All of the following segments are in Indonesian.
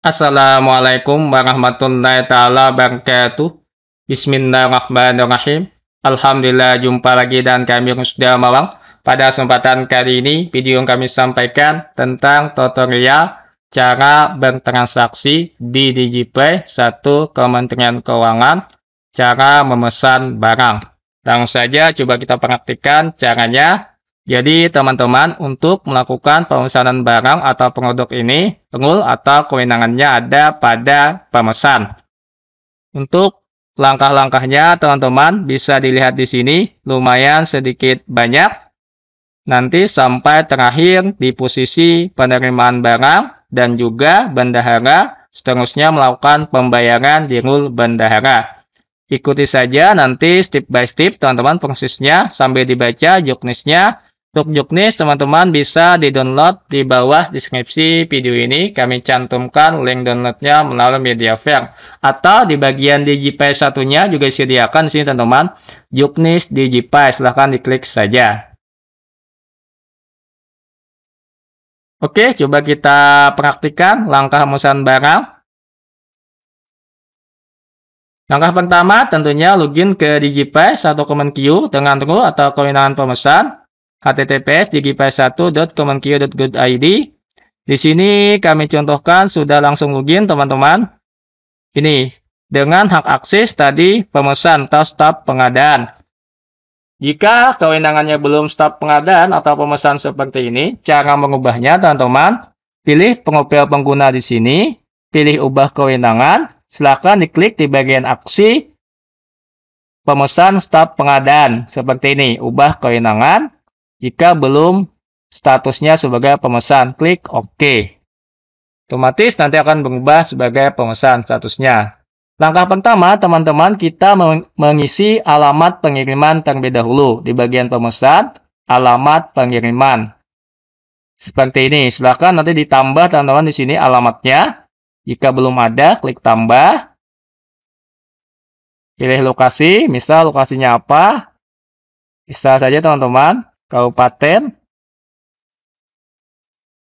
Assalamualaikum warahmatullahi taala wabarakatuh. Bismillahirrahmanirrahim. Alhamdulillah jumpa lagi dan kami sudah Mawang. Pada kesempatan kali ini video yang kami sampaikan tentang tutorial cara bertransaksi di DigiPay 1 Kementerian Keuangan cara memesan barang. Langsung saja coba kita perhatikan caranya. Jadi teman-teman untuk melakukan pemesanan barang atau produk ini, rule atau kewenangannya ada pada pemesan. Untuk langkah-langkahnya teman-teman bisa dilihat di sini lumayan sedikit banyak. Nanti sampai terakhir di posisi penerimaan barang dan juga bendahara seterusnya melakukan pembayaran di rule bendahara. Ikuti saja nanti step by step teman-teman prosesnya sambil dibaca juknisnya untuk juknis, teman-teman bisa di-download di bawah deskripsi video ini. Kami cantumkan link downloadnya melalui media fair. Atau di bagian Digipay satunya juga disediakan di sini teman-teman. Juknis Digipay, silahkan diklik saja. Oke, coba kita praktikan langkah hembusan barang. Langkah pertama tentunya login ke Digipay atau Q dengan tunggu atau kewenangan pemesan https digipass 1kemenkyugoid Di sini kami contohkan sudah langsung login teman-teman. Ini dengan hak akses tadi pemesan atau staf pengadaan. Jika kewenangannya belum stop pengadaan atau pemesan seperti ini, cara mengubahnya teman-teman, pilih pengopel pengguna di sini, pilih ubah kewenangan, silakan diklik di bagian aksi pemesan stop pengadaan seperti ini, ubah kewenangan, jika belum statusnya sebagai pemesan, klik OK. Otomatis nanti akan berubah sebagai pemesan statusnya. Langkah pertama, teman-teman, kita mengisi alamat pengiriman terlebih dahulu. Di bagian pemesan, alamat pengiriman. Seperti ini. Silahkan nanti ditambah teman-teman di sini alamatnya. Jika belum ada, klik tambah. Pilih lokasi, misal lokasinya apa. Bisa saja teman-teman kabupaten,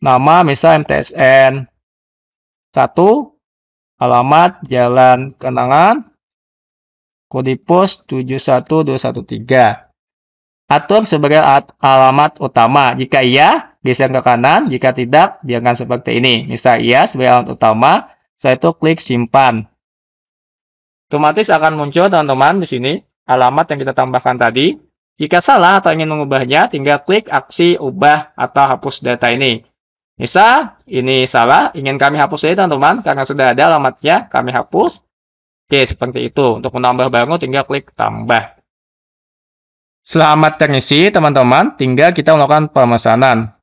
nama misal MTSN 1, alamat Jalan Kenangan, kode pos 71213. Atur sebagai alamat utama. Jika iya, geser ke kanan. Jika tidak, biarkan seperti ini. Misal iya sebagai alamat utama, saya itu klik simpan. Otomatis akan muncul teman-teman di sini alamat yang kita tambahkan tadi. Jika salah atau ingin mengubahnya, tinggal klik aksi ubah atau hapus data ini. Misal, ini salah, ingin kami hapus saja teman-teman, karena sudah ada alamatnya, kami hapus. Oke, seperti itu. Untuk menambah baru, tinggal klik tambah. Selamat terisi, teman-teman. Tinggal kita melakukan pemesanan.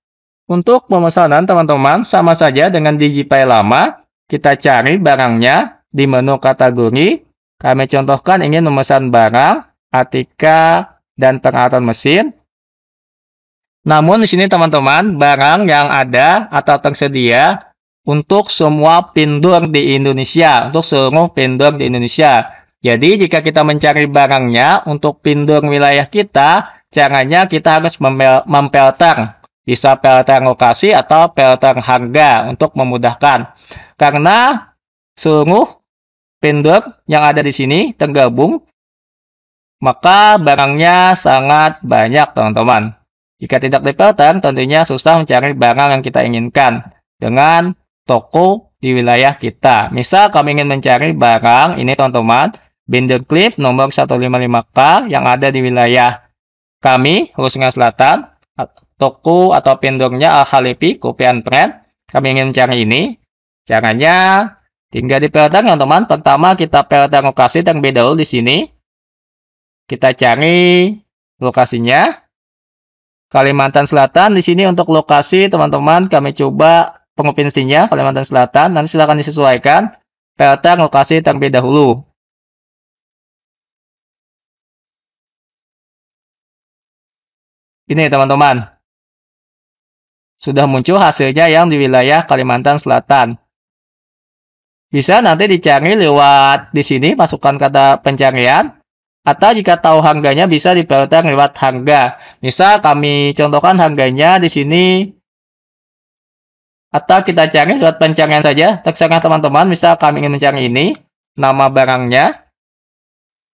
Untuk pemesanan, teman-teman, sama saja dengan DigiPay lama. Kita cari barangnya di menu kategori. Kami contohkan ingin memesan barang Atika dan pengaturan mesin. Namun di sini teman-teman, barang yang ada atau tersedia untuk semua pindur di Indonesia, untuk seluruh pindur di Indonesia. Jadi jika kita mencari barangnya untuk pindur wilayah kita, caranya kita harus memfilter. Bisa filter lokasi atau filter harga untuk memudahkan. Karena seluruh pindur yang ada di sini tergabung maka barangnya sangat banyak teman-teman. Jika tidak di tentunya susah mencari barang yang kita inginkan dengan toko di wilayah kita. Misal kami ingin mencari barang, ini teman-teman, binder clip nomor 155K yang ada di wilayah kami, Hulu Selatan, toko atau pindurnya Al Halifi, Kopian Brand. Kami ingin mencari ini. Caranya tinggal di pelten, teman-teman. Pertama, kita pelten lokasi terlebih dahulu di sini. Kita cari lokasinya. Kalimantan Selatan di sini untuk lokasi teman-teman kami coba pengupinsinya Kalimantan Selatan. Nanti silakan disesuaikan data lokasi terlebih dahulu. Ini teman-teman. Sudah muncul hasilnya yang di wilayah Kalimantan Selatan. Bisa nanti dicari lewat di sini masukkan kata pencarian atau jika tahu harganya bisa diperoleh lewat harga. Misal kami contohkan harganya di sini atau kita cari lewat pencarian saja. Terserah teman-teman, misal kami ingin mencari ini, nama barangnya.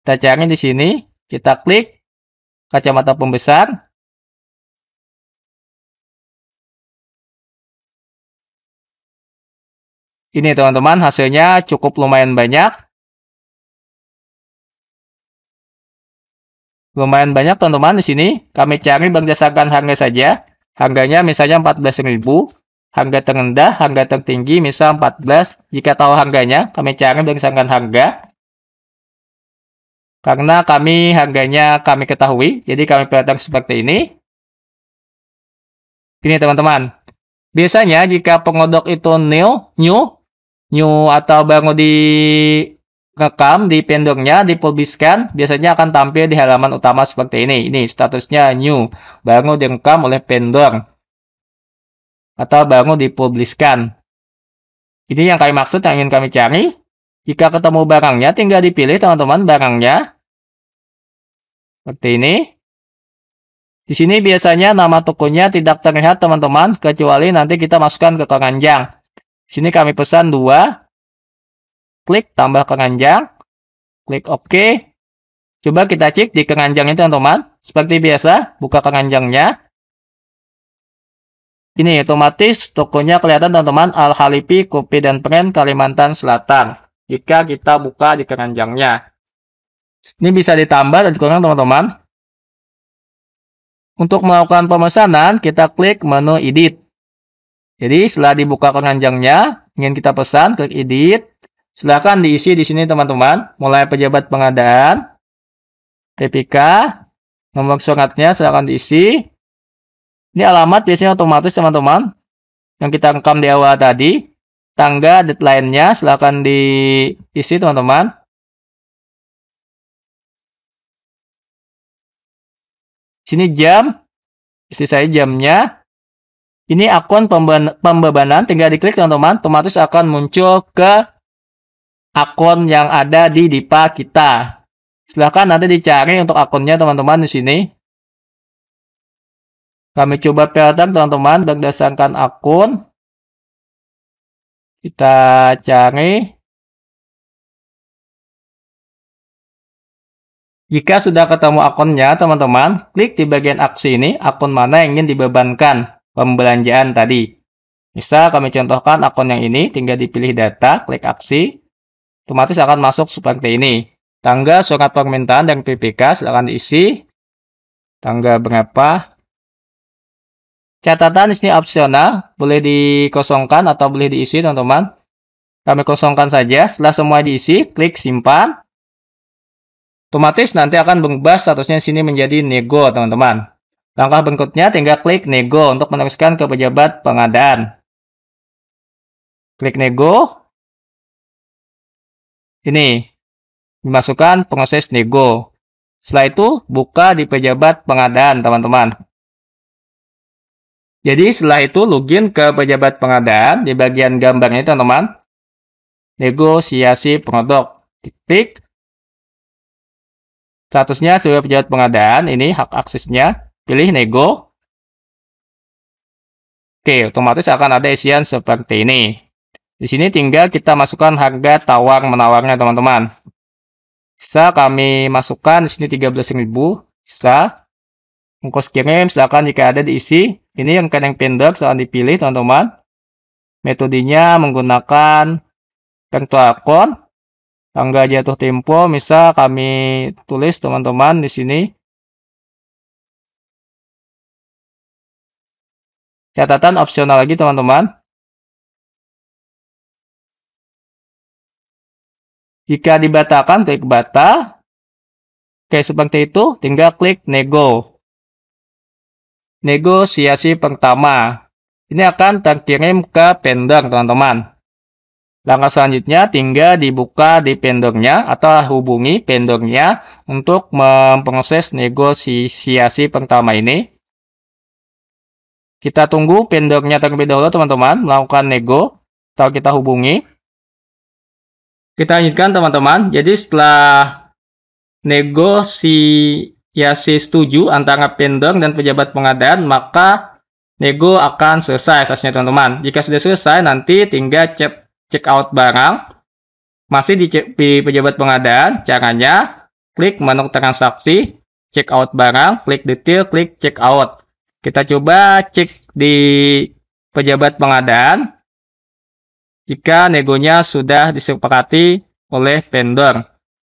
Kita cari di sini, kita klik kacamata pembesar. Ini teman-teman, hasilnya cukup lumayan banyak. Lumayan banyak teman-teman di sini. Kami cari berdasarkan harga saja. Harganya misalnya 14.000, harga terendah, harga tertinggi misal 14. Jika tahu harganya, kami cari berdasarkan harga. Karena kami harganya kami ketahui, jadi kami filter seperti ini. Ini teman-teman. Biasanya jika pengodok itu new, new, new atau baru di rekam di vendornya scan biasanya akan tampil di halaman utama seperti ini. Ini statusnya new, baru direkam oleh pendong atau baru dipubliskan. Ini yang kami maksud yang ingin kami cari. Jika ketemu barangnya tinggal dipilih teman-teman barangnya. Seperti ini. Di sini biasanya nama tokonya tidak terlihat teman-teman kecuali nanti kita masukkan ke keranjang. Di sini kami pesan dua klik tambah keranjang, klik OK. Coba kita cek di keranjang itu teman-teman. Seperti biasa, buka keranjangnya. Ini otomatis tokonya kelihatan teman-teman Al-Halipi, Kopi dan Pren, Kalimantan Selatan. Jika kita buka di keranjangnya. Ini bisa ditambah dan dikurang teman-teman. Untuk melakukan pemesanan, kita klik menu edit. Jadi setelah dibuka keranjangnya, ingin kita pesan, klik edit. Silahkan diisi di sini teman-teman. Mulai pejabat pengadaan, PPK, nomor suratnya silahkan diisi. Ini alamat biasanya otomatis teman-teman. Yang kita rekam di awal tadi. Tangga deadline-nya silahkan diisi teman-teman. Sini jam. Isi saya jamnya. Ini akun pembebanan, tinggal diklik teman-teman, otomatis akan muncul ke akun yang ada di DIPA kita. Silahkan nanti dicari untuk akunnya teman-teman di sini. Kami coba filter teman-teman berdasarkan akun. Kita cari. Jika sudah ketemu akunnya, teman-teman, klik di bagian aksi ini, akun mana yang ingin dibebankan pembelanjaan tadi. Misal kami contohkan akun yang ini, tinggal dipilih data, klik aksi, otomatis akan masuk seperti ini. Tangga surat permintaan dan PPK silahkan diisi. Tangga berapa? Catatan di sini opsional, boleh dikosongkan atau boleh diisi teman-teman. Kami kosongkan saja, setelah semua diisi, klik simpan. Otomatis nanti akan berubah statusnya sini menjadi nego teman-teman. Langkah berikutnya tinggal klik nego untuk meneruskan ke pejabat pengadaan. Klik nego, ini. Dimasukkan proses nego. Setelah itu, buka di pejabat pengadaan, teman-teman. Jadi, setelah itu login ke pejabat pengadaan di bagian gambarnya, teman-teman. Negosiasi produk. titik Statusnya sebagai pejabat pengadaan, ini hak aksesnya. Pilih nego. Oke, otomatis akan ada isian seperti ini. Di sini tinggal kita masukkan harga tawar menawarnya teman-teman. Bisa kami masukkan di sini 13.000, bisa. Ongkos kirim silakan jika ada diisi. Ini yang kalian pendek silakan dipilih teman-teman. Metodenya menggunakan kartu akun. Angga jatuh tempo bisa kami tulis teman-teman di sini catatan opsional lagi teman-teman. Jika dibatalkan, klik batal. Oke, seperti itu. Tinggal klik nego. Negosiasi pertama. Ini akan terkirim ke vendor, teman-teman. Langkah selanjutnya tinggal dibuka di vendornya atau hubungi vendornya untuk memproses negosiasi pertama ini. Kita tunggu vendornya terlebih dahulu teman-teman melakukan nego atau kita hubungi. Kita lanjutkan teman-teman. Jadi setelah negosiasi setuju antara vendor dan pejabat pengadaan, maka nego akan selesai tasnya teman-teman. Jika sudah selesai, nanti tinggal cek check out barang. Masih di, di pejabat pengadaan, caranya klik menu transaksi, check out barang, klik detail, klik check out. Kita coba cek di pejabat pengadaan jika negonya sudah disepakati oleh vendor.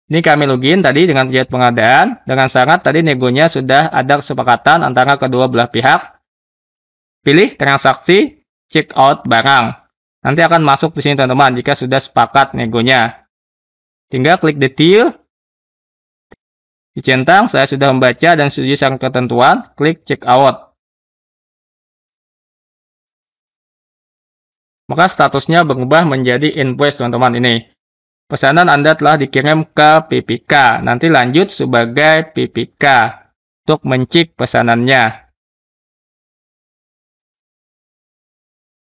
Ini kami login tadi dengan giat pengadaan dengan sangat tadi negonya sudah ada kesepakatan antara kedua belah pihak. Pilih transaksi check out barang. Nanti akan masuk di sini teman-teman jika sudah sepakat negonya. Tinggal klik detail. Di centang saya sudah membaca dan setuju sang ketentuan, klik check out. maka statusnya berubah menjadi invoice teman-teman ini. Pesanan Anda telah dikirim ke PPK. Nanti lanjut sebagai PPK untuk mencik pesanannya.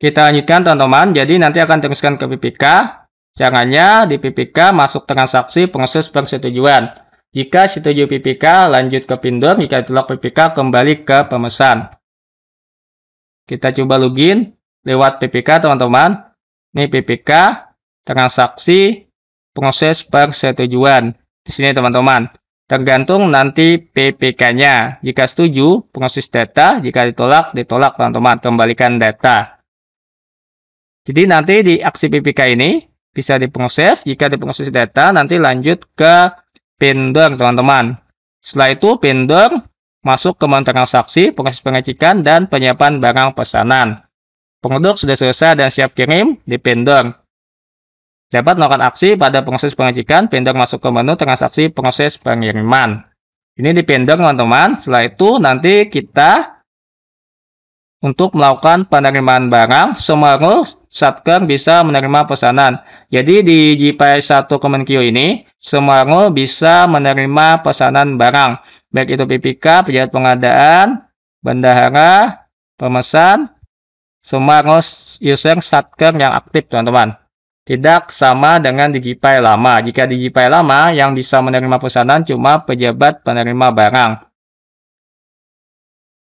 Kita lanjutkan teman-teman. Jadi nanti akan teruskan ke PPK. Caranya di PPK masuk transaksi proses persetujuan. Jika setuju PPK, lanjut ke pindor. Jika ditolak PPK, kembali ke pemesan. Kita coba login lewat PPK teman-teman. Ini PPK transaksi proses persetujuan. Di sini teman-teman. Tergantung nanti PPK-nya. Jika setuju, proses data. Jika ditolak, ditolak teman-teman. Kembalikan data. Jadi nanti di aksi PPK ini bisa diproses. Jika diproses data, nanti lanjut ke vendor teman-teman. Setelah itu vendor masuk ke transaksi, proses pengecekan, dan penyiapan barang pesanan. Pengundur sudah selesai dan siap kirim di vendor. Dapat melakukan aksi pada proses pengajikan, vendor masuk ke menu transaksi proses pengiriman. Ini di vendor teman-teman. Setelah itu nanti kita untuk melakukan penerimaan barang, semuanya Satker bisa menerima pesanan. Jadi di GPI 1 KemenQ ini, semuanya bisa menerima pesanan barang. Baik itu PPK, pejabat pengadaan, bendahara, pemesan, semua host user shotgun yang aktif teman-teman. Tidak sama dengan DigiPay lama. Jika DigiPay lama, yang bisa menerima pesanan cuma pejabat penerima barang.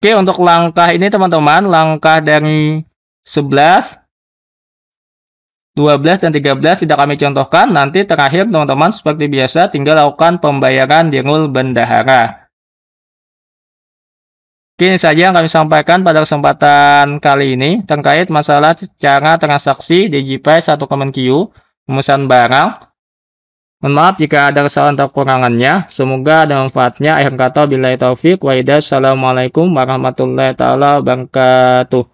Oke, untuk langkah ini teman-teman, langkah dari 11, 12, dan 13 tidak kami contohkan. Nanti terakhir teman-teman, seperti biasa, tinggal lakukan pembayaran di rule bendahara. Oke, ini saja yang kami sampaikan pada kesempatan kali ini terkait masalah cara transaksi DigiPay satu Kemenkyu Q pemesan barang. Mohon maaf jika ada kesalahan atau kekurangannya. Semoga ada manfaatnya. Akhir kata, bila taufik, waidah. Assalamualaikum warahmatullahi wabarakatuh.